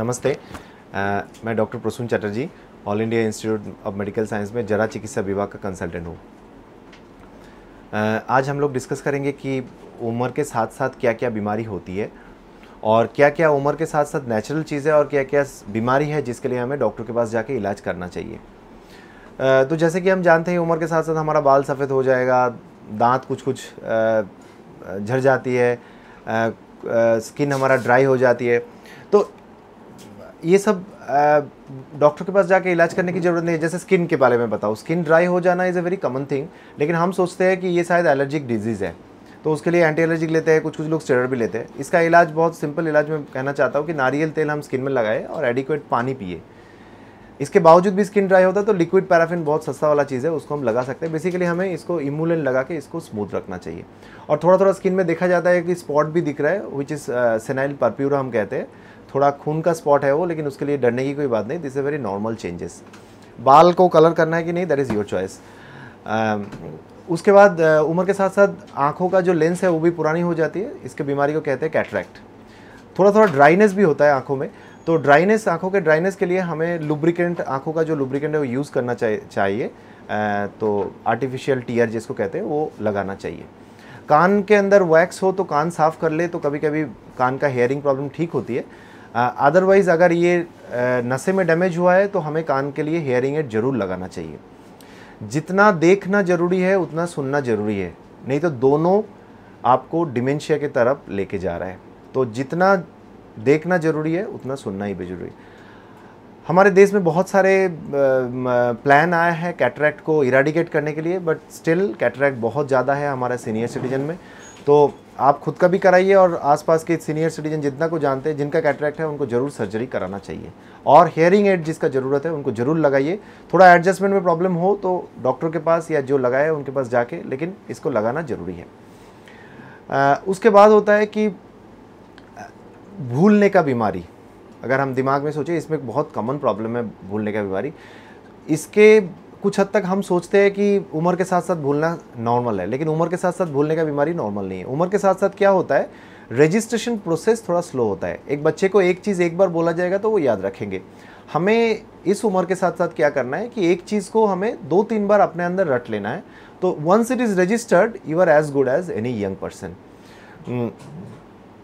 नमस्ते आ, मैं doctor Prasun Chatterjee all India institute of medical science में जरा चिकित्सा विभाग का कंसल्टेंट हूँ आज हम लोग डिस्कस करेंगे कि उम्र के साथ साथ क्या क्या बीमारी होती है और क्या क्या उम्र के साथ साथ नेचुरल चीज़ें और क्या क्या बीमारी है जिसके लिए हमें डॉक्टर के पास जाके इलाज करना चाहिए तो जैसे कि हम जानते हैं उम्र के साथ साथ हमारा बाल सफ़ेद हो जाएगा दांत कुछ कुछ झड़ जाती है स्किन हमारा ड्राई हो जाती है तो ये सब डॉक्टर के पास जाके इलाज करने की ज़रूरत नहीं है जैसे स्किन के बारे में बताओ स्किन ड्राई हो जाना is a very common thing लेकिन हम सोचते हैं कि ये शायद एलर्जिक डिजीज़ है तो उसके लिए एंटी एलर्जिक लेते हैं कुछ कुछ लोग स्टेरॉइड भी लेते हैं इसका इलाज बहुत सिंपल इलाज मैं कहना चाहता हूँ कि नारियल तेल हम स्किन में लगाएं और एडिक्वेट पानी पिए इसके बावजूद भी स्किन ड्राई होता है तो लिक्विड पैराफिन बहुत सस्ता वाला चीज़ है उसको हम लगा सकते हैं बेसिकली हमें इसको इमूलेंट लगा के इसको स्मूथ रखना चाहिए और थोड़ा थोड़ा स्किन में देखा जाता है कि स्पॉट भी दिख रहा है विच इज़ सेनाइल परप्यूरा हम कहते हैं थोड़ा खून का स्पॉट है वो लेकिन उसके लिए डरने की कोई बात नहीं this a very normal changes बाल को कलर करना है कि नहीं दैट इज़ योर चॉइस उसके बाद uh, उम्र के साथ साथ आँखों का जो लेंस है वो भी पुरानी हो जाती है इसके बीमारी को कहते हैं कैटरैक्ट थोड़ा थोड़ा ड्राइनेस भी होता है आँखों में तो ड्राइनेस आँखों के ड्राइनेस के लिए हमें लुब्रिकेंट आँखों का जो लुब्रिकेंट है वो यूज़ करना चाहिए तो आर्टिफिशियल टीयर जिसको कहते हैं वो लगाना चाहिए कान के अंदर वैक्स हो तो कान साफ़ कर ले तो कभी कभी कान का हेयरिंग प्रॉब्लम ठीक होती है अदरवाइज़ अगर ये नशे में डैमेज हुआ है तो हमें कान के लिए हेयरिंग एड ज़रूर लगाना चाहिए जितना देखना ज़रूरी है उतना सुनना ज़रूरी है नहीं तो दोनों आपको डिमेंशिया की तरफ लेके जा रहा है तो जितना देखना ज़रूरी है उतना सुनना ही भी जरूरी हमारे देश में बहुत सारे प्लान आया है कैटरैक्ट को इराडिकेट करने के लिए बट स्टिल कैटरैक्ट बहुत ज़्यादा है हमारे सीनियर सिटीजन में तो आप खुद का भी कराइए और आसपास के सीनियर सिटीजन जितना को जानते हैं जिनका कैटरैक्ट है उनको जरूर सर्जरी कराना चाहिए और हेयरिंग एड जिसका ज़रूरत है उनको ज़रूर लगाइए थोड़ा एडजस्टमेंट में प्रॉब्लम हो तो डॉक्टर के पास या जो लगाए उनके पास जाके लेकिन इसको लगाना ज़रूरी है आ, उसके बाद होता है कि भूलने का बीमारी अगर हम दिमाग में सोचें इसमें बहुत कॉमन प्रॉब्लम है भूलने का बीमारी इसके कुछ हद तक हम सोचते हैं कि उम्र के साथ साथ भूलना नॉर्मल है लेकिन उम्र के साथ साथ भूलने का बीमारी नॉर्मल नहीं है उम्र के साथ साथ क्या होता है रजिस्ट्रेशन प्रोसेस थोड़ा स्लो होता है एक बच्चे को एक चीज़ एक बार बोला जाएगा तो वो याद रखेंगे हमें इस उम्र के साथ साथ क्या करना है कि एक चीज़ को हमें दो तीन बार अपने अंदर रट लेना है तो once it is registered you are as good as any young person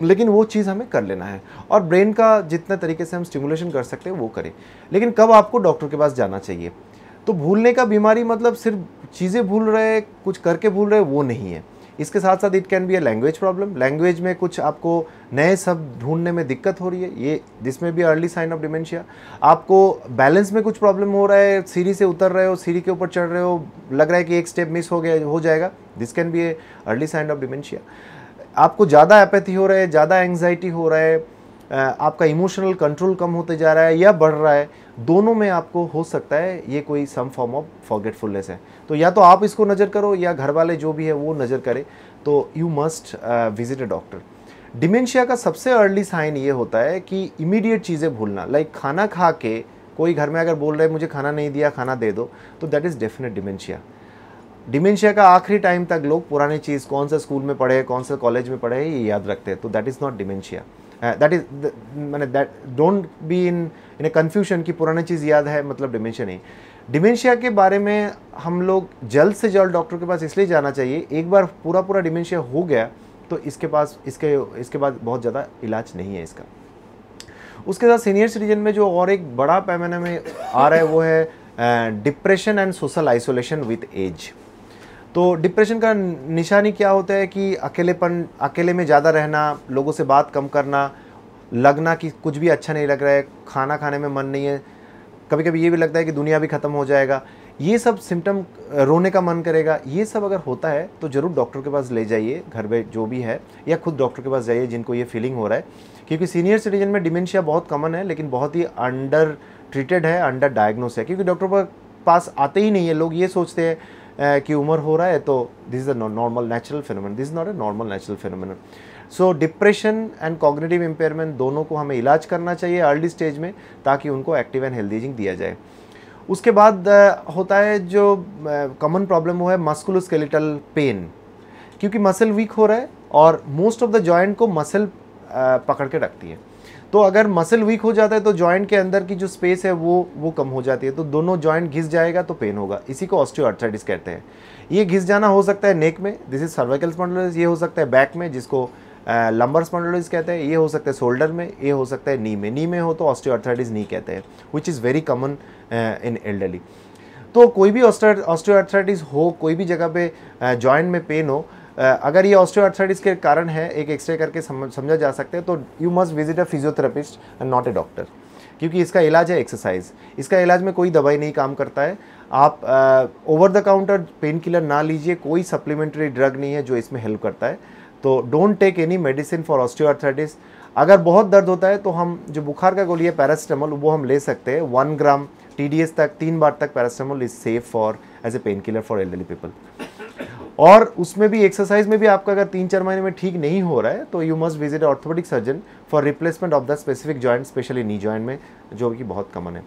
लेकिन वो चीज़ हमें कर लेना है और ब्रेन का जितने तरीके से हम स्टिमुलेशन कर सकते हैं वो करें लेकिन कब आपको डॉक्टर के पास जाना चाहिए तो भूलने का बीमारी मतलब सिर्फ चीज़ें भूल रहे कुछ करके भूल रहे वो नहीं है इसके साथ साथ it can be a language problem language में कुछ आपको नए शब्द ढूंढने में दिक्कत हो रही है ये जिसमें भी अर्ली साइन ऑफ डिमेंशिया आपको बैलेंस में कुछ प्रॉब्लम हो रहा है सीढ़ी से उतर रहे हो सीढ़ी के ऊपर चढ़ रहे हो लग रहा है कि एक स्टेप मिस हो गया हो जाएगा this can be a early sign of dementia आपको ज़्यादा एपैथी हो रहा है ज़्यादा एंग्जाइटी हो रहा है आपका इमोशनल कंट्रोल कम होते जा रहा है या बढ़ रहा है दोनों में आपको हो सकता है ये कोई सम फॉर्म ऑफ फॉरगेटफुलनेस है तो या तो आप इसको नज़र करो या घर वाले जो भी है वो नज़र करें तो you must visit a doctor dementia का सबसे अर्ली साइन ये होता है कि इमीडिएट चीज़ें भूलना लाइक खाना खा के कोई घर में अगर बोल रहे मुझे खाना नहीं दिया खाना दे दो तो that is definite dementia dementia का आखिरी टाइम तक लोग पुराने चीज़ कौन सा स्कूल में पढ़े कौन से कॉलेज में पढ़े ये याद रखते हैं तो that is not dementia that is मैंने that don't be in in a confusion कि पुरानी चीज़ याद है मतलब डिमेंशिया नहीं डिमेंशिया के बारे में हम लोग जल्द से जल्द डॉक्टर के पास इसलिए जाना चाहिए एक बार पूरा पूरा डिमेंशिया हो गया तो इसके पास इसके इसके बाद बहुत ज़्यादा इलाज नहीं है इसका उसके साथ सीनियर सिटीजन में जो और एक बड़ा पैमाने में आ रहा है वो है depression and social isolation with age तो डिप्रेशन का निशानी क्या होता है कि अकेलेपन अकेले में ज़्यादा रहना लोगों से बात कम करना लगना कि कुछ भी अच्छा नहीं लग रहा है खाना खाने में मन नहीं है कभी कभी ये भी लगता है कि दुनिया भी ख़त्म हो जाएगा ये सब सिम्टम रोने का मन करेगा ये सब अगर होता है तो ज़रूर डॉक्टर के पास ले जाइए घर में जो भी है या खुद डॉक्टर के पास जाइए जिनको ये फीलिंग हो रहा है क्योंकि सीनियर सिटीजन में डिमेंशिया बहुत कॉमन है लेकिन बहुत ही अंडर ट्रीटेड है अंडर डायग्नोस है क्योंकि डॉक्टर पास आते ही नहीं है लोग ये सोचते हैं कि उम्र हो रहा है तो this is a normal natural phenomenon this is not a normal natural phenomenon so depression and cognitive impairment दोनों को हमें इलाज करना चाहिए अर्ली स्टेज में ताकि उनको एक्टिव एंड हेल्दी एजिंग दिया जाए उसके बाद होता है जो कॉमन प्रॉब्लम वो है मस्कुलोस्केलेटल पेन क्योंकि मसल वीक हो रहा है और मोस्ट ऑफ द जॉइंट को मसल पकड़ के रखती है तो अगर मसल वीक हो जाता है तो जॉइंट के अंदर की जो स्पेस है वो वो कम हो जाती है तो दोनों जॉइंट घिस जाएगा तो पेन होगा इसी को ऑस्टियोआर्थराइटिस कहते हैं ये घिस जाना हो सकता है नेक में दिस इज सर्वाइकल स्पॉन्डोलिस ये हो सकता है बैक में जिसको लंबर स्पॉन्डोलिस कहते हैं ये हो सकता है शोल्डर में ये हो सकता है नी में नी में हो तो ऑस्टियोआर्थराइटिस नी कहते हैं which is very common in elderly तो कोई भी ऑस्टियोआर्थराइटिस हो कोई भी जगह पे जॉइंट में पेन हो अगर ये ऑस्टियोआर्थराइटिस के कारण है एक एक्सरे करके समझा जा सकता है तो you must visit a physiotherapist and not a doctor क्योंकि इसका इलाज है एक्सरसाइज इसका इलाज में कोई दवाई नहीं काम करता है आप over the counter pain killer ना लीजिए कोई सप्लीमेंट्री ड्रग नहीं है जो इसमें हेल्प करता है तो don't take any medicine for osteoarthritis अगर बहुत दर्द होता है तो हम जो बुखार का गोली है पैरासीटामोल वो हम ले सकते हैं वन ग्राम टी तक तीन बार तक paracetamol is safe for as a pain killer for elderly people और उसमें भी एक्सरसाइज में भी आपका अगर तीन चार महीने में ठीक नहीं हो रहा है तो you must visit orthopaedic surgeon for replacement of the specific joint specially knee joint में जो कि बहुत कमन है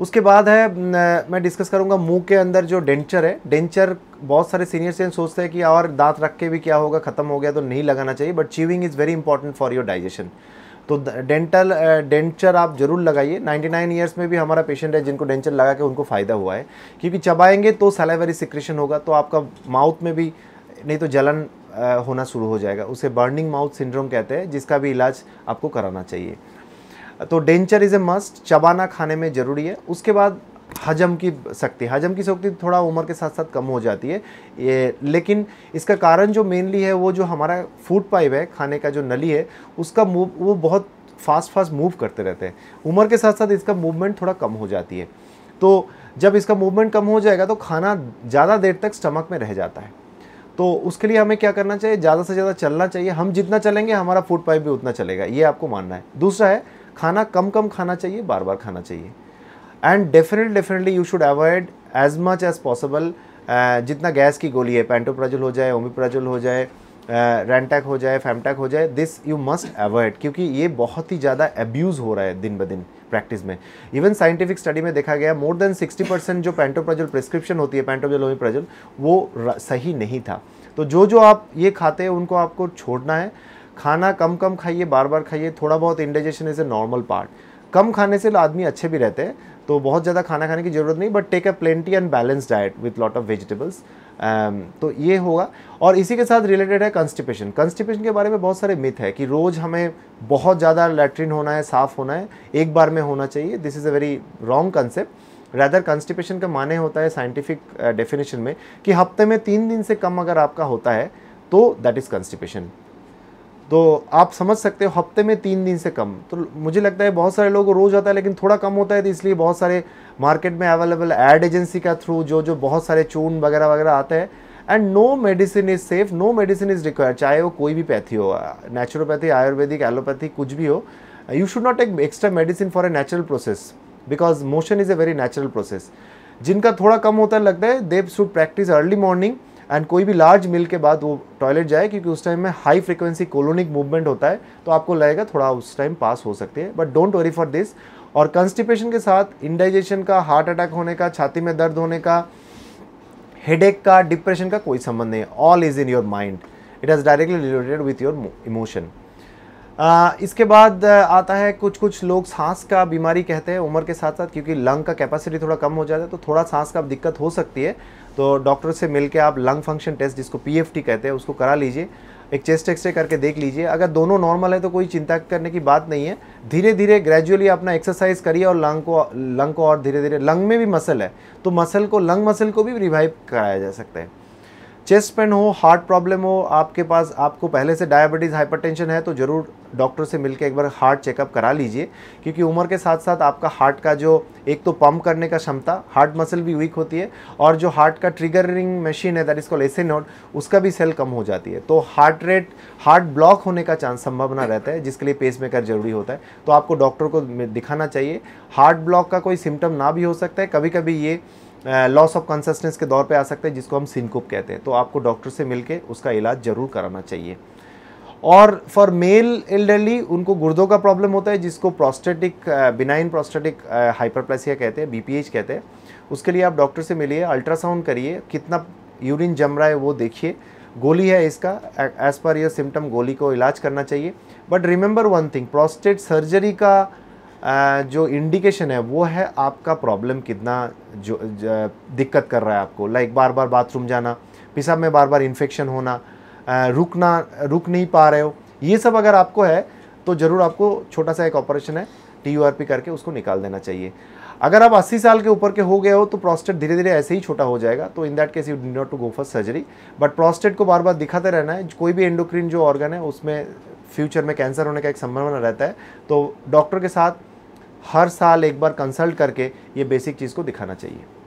उसके बाद है मैं डिस्कस करूंगा मुंह के अंदर जो डेंचर है डेंचर बहुत सारे सीनियर सिटीजन सोचते हैं कि और दांत रख के भी क्या होगा ख़त्म हो गया तो नहीं लगाना चाहिए but chewing is very important for your digestion तो डेंटल डेंचर आप जरूर लगाइए 99 ईयर्स में भी हमारा पेशेंट है जिनको डेंचर लगा के उनको फ़ायदा हुआ है क्योंकि चबाएंगे तो सलाइवरी सिक्रेशन होगा तो आपका माउथ में भी नहीं तो जलन होना शुरू हो जाएगा उसे बर्निंग माउथ सिंड्रोम कहते हैं जिसका भी इलाज आपको कराना चाहिए तो डेंचर इज़ ए मस्ट चबाना खाने में ज़रूरी है उसके बाद हजम की शक्ति हजम की शक्ति थोड़ा उम्र के साथ साथ कम हो जाती है ये लेकिन इसका कारण जो मेनली है वो जो हमारा फूड पाइप है खाने का जो नली है उसका मूव वो बहुत फास्ट फास्ट मूव करते रहते हैं उम्र के साथ साथ इसका मूवमेंट थोड़ा कम हो जाती है तो जब इसका मूवमेंट कम हो जाएगा तो खाना ज़्यादा देर तक स्टमक में रह जाता है तो उसके लिए हमें क्या करना चाहिए ज़्यादा से ज़्यादा चलना चाहिए हम जितना चलेंगे हमारा फूड पाइप भी उतना चलेगा ये आपको मानना है दूसरा है खाना कम कम खाना चाहिए बार बार खाना चाहिए and definite definitely you should avoid as much as possible जितना गैस की गोली है पेंटोप्राजुल हो जाए ओमिप्राजुल हो जाए रैनटैक uh, हो जाए फैमटैक हो जाए दिस यू मस्ट अवॉइड क्योंकि ये बहुत ही ज़्यादा एब्यूज़ हो रहा है दिन ब दिन प्रैक्टिस में इवन साइंटिफिक स्टडी में देखा गया मोर देन 60 परसेंट जो पेंटोप्राजोल प्रिस्क्रिप्शन होती है पेंटोप्राजोल ओमिप्राजुल वो सही नहीं था तो जो जो आप ये खाते हैं उनको आपको छोड़ना है खाना कम कम खाइए बार बार खाइए थोड़ा बहुत indigestion is a normal part कम खाने से आदमी अच्छे भी रहते हैं तो बहुत ज़्यादा खाना खाने की ज़रूरत नहीं but take a plenty and balance diet with lot of vegetables तो ये होगा और इसी के साथ रिलेटेड है कंस्टिपेशन कंस्टिपेशन के बारे में बहुत सारे मिथ है कि रोज़ हमें बहुत ज़्यादा लेटरिन होना है साफ़ होना है एक बार में होना चाहिए this is a very wrong concept rather constipation का माने होता है साइंटिफिक डेफिनेशन uh, में कि हफ्ते में तीन दिन से कम अगर आपका होता है तो दैट इज़ कंस्टिपेशन तो आप समझ सकते हो हफ्ते में तीन दिन से कम तो मुझे लगता है बहुत सारे लोग रोज़ आता है लेकिन थोड़ा कम होता है तो इसलिए बहुत सारे मार्केट में अवेलेबल एड एजेंसी का थ्रू जो जो बहुत सारे चून वगैरह वगैरह आते हैं and no medicine is safe no medicine is require चाहे वो कोई भी पैथी हो नेचुरोपैथी आयुर्वेदिक एलोपैथी कुछ भी हो you should not take extra medicine for a natural process because motion is a very natural process जिनका थोड़ा कम होता है लगता है they should practise early morning and कोई भी लार्ज मिल के बाद वो टॉयलेट जाए क्योंकि उस टाइम में हाई फ्रिक्वेंसी कोलोनिक मूवमेंट होता है तो आपको लगेगा थोड़ा उस टाइम पास हो सकती है but don't worry for this और कंस्टिपेशन के साथ इंडाइजेशन का हार्ट अटैक होने का छाती में दर्द होने का हेड का डिप्रेशन का कोई संबंध नहीं है all is in your mind it has directly related with your emotion आ, इसके बाद आता है कुछ कुछ लोग सांस का बीमारी कहते हैं उम्र के साथ साथ क्योंकि लंग का कैपेसिटी थोड़ा कम हो जाता है तो थोड़ा सांस का दिक्कत हो सकती है तो डॉक्टर से मिल आप लंग फंक्शन टेस्ट जिसको पी कहते हैं उसको करा लीजिए एक चेस्ट एक्सरे करके देख लीजिए अगर दोनों नॉर्मल है तो कोई चिंता करने की बात नहीं है धीरे धीरे ग्रेजुअली अपना एक्सरसाइज करिए और लंग को लंग को और धीरे धीरे लंग में भी मसल है तो मसल को लंग मसल को भी रिवाइव कराया जा सकता है चेस्ट पेन हो हार्ट प्रॉब्लम हो आपके पास आपको पहले से डायबिटीज़ हाइपरटेंशन है तो ज़रूर डॉक्टर से मिलकर एक बार हार्ट चेकअप करा लीजिए क्योंकि उम्र के साथ साथ आपका हार्ट का जो एक तो पंप करने का क्षमता हार्ट मसल भी वीक होती है और जो हार्ट का ट्रिगरिंग मशीन है that is call S A node उसका भी सेल कम हो जाती है तो हार्ट रेट हार्ट ब्लॉक होने का चांस संभावना रहता है जिसके लिए पेस मेकर जरूरी होता है तो आपको डॉक्टर को दिखाना चाहिए हार्ट ब्लॉक का कोई सिम्टम ना भी हो सकता है कभी कभी ये लॉस ऑफ कंसिस्टेंस के दौर पे आ सकते हैं जिसको हम सिनकोप कहते हैं तो आपको डॉक्टर से मिलके उसका इलाज ज़रूर कराना चाहिए और फॉर मेल एल्डरली उनको गुर्दों का प्रॉब्लम होता है जिसको प्रोस्टेटिक बिनाइन प्रोस्टेटिक हाइपरप्लेसिया कहते हैं बी कहते हैं उसके लिए आप डॉक्टर से मिलिए अल्ट्रासाउंड करिए कितना यूरिन जम रहा है वो देखिए गोली है इसका एज पर योर सिम्टम गोली को इलाज करना चाहिए but remember one thing prostate surgery का जो इंडिकेशन है वो है आपका प्रॉब्लम कितना जो दिक्कत कर रहा है आपको लाइक बार बार बाथरूम जाना पेशाब में बार बार इन्फेक्शन होना रुकना रुक नहीं पा रहे हो ये सब अगर आपको है तो ज़रूर आपको छोटा सा एक ऑपरेशन है टी करके उसको निकाल देना चाहिए अगर आप 80 साल के ऊपर के हो गए हो तो प्रोस्टेट धीरे धीरे ऐसे ही छोटा हो जाएगा तो in that case you need not to go for surgery but prostate को बार बार दिखाते रहना है कोई भी एंडोक्रिन जो ऑर्गन है उसमें फ्यूचर में कैंसर होने का एक संभावना रहता है तो डॉक्टर के साथ हर साल एक बार कंसल्ट करके ये बेसिक चीज़ को दिखाना चाहिए